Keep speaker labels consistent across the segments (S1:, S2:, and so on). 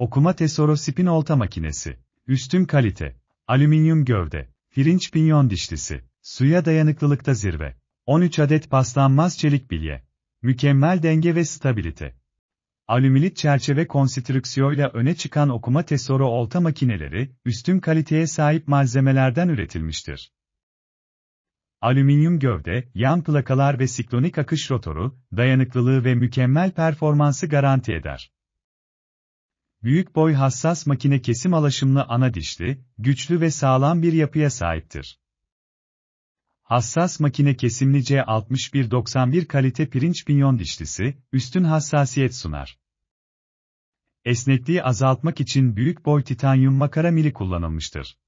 S1: Okuma Tesoro Spin Olta Makinesi. Üstün kalite. Alüminyum gövde. Pirinç pinyon dişlisi. Suya dayanıklılıkta zirve. 13 adet paslanmaz çelik bilye. Mükemmel denge ve stabilite. Alüminit çerçeve konstrüksiyoyla öne çıkan okuma tesoro olta makineleri, üstün kaliteye sahip malzemelerden üretilmiştir. Alüminyum gövde, yan plakalar ve siklonik akış rotoru, dayanıklılığı ve mükemmel performansı garanti eder. Büyük boy hassas makine kesim alaşımlı ana dişli, güçlü ve sağlam bir yapıya sahiptir. Hassas makine kesimli C6191 kalite pirinç pinyon dişlisi, üstün hassasiyet sunar. Esnekliği azaltmak için büyük boy titanyum makara mili kullanılmıştır.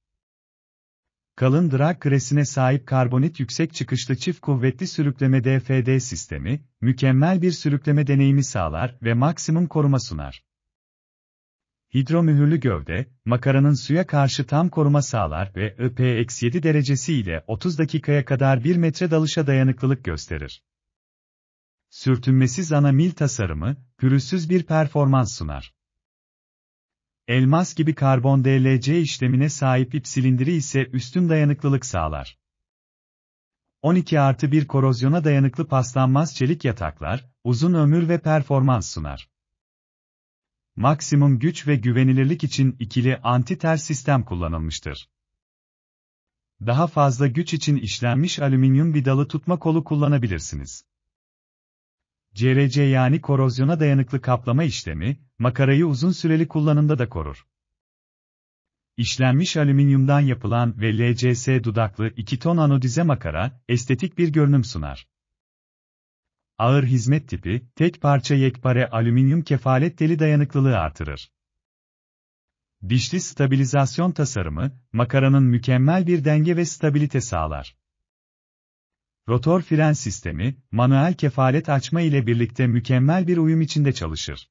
S1: Kalın drag kresine sahip karbonit yüksek çıkışlı çift kuvvetli sürükleme DFD sistemi, mükemmel bir sürükleme deneyimi sağlar ve maksimum koruma sunar. Hidromühürlü gövde, makaranın suya karşı tam koruma sağlar ve IP-7 derecesi ile 30 dakikaya kadar 1 metre dalışa dayanıklılık gösterir. Sürtünmesiz ana mil tasarımı, pürüzsüz bir performans sunar. Elmas gibi karbon DLC işlemine sahip ip silindiri ise üstün dayanıklılık sağlar. 12 artı 1 korozyona dayanıklı paslanmaz çelik yataklar, uzun ömür ve performans sunar maksimum güç ve güvenilirlik için ikili anti-tel sistem kullanılmıştır. Daha fazla güç için işlenmiş alüminyum vidalı tutma kolu kullanabilirsiniz. CRC yani korozyona dayanıklı kaplama işlemi, makarayı uzun süreli kullanımda da korur. İşlenmiş alüminyumdan yapılan ve LCS dudaklı 2 ton anodize makara, estetik bir görünüm sunar ağır hizmet tipi, tek parça yekpare alüminyum kefalet deli dayanıklılığı artırır. Dişli stabilizasyon tasarımı, makaranın mükemmel bir denge ve stabilite sağlar. Rotor fren sistemi, manuel kefalet açma ile birlikte mükemmel bir uyum içinde çalışır.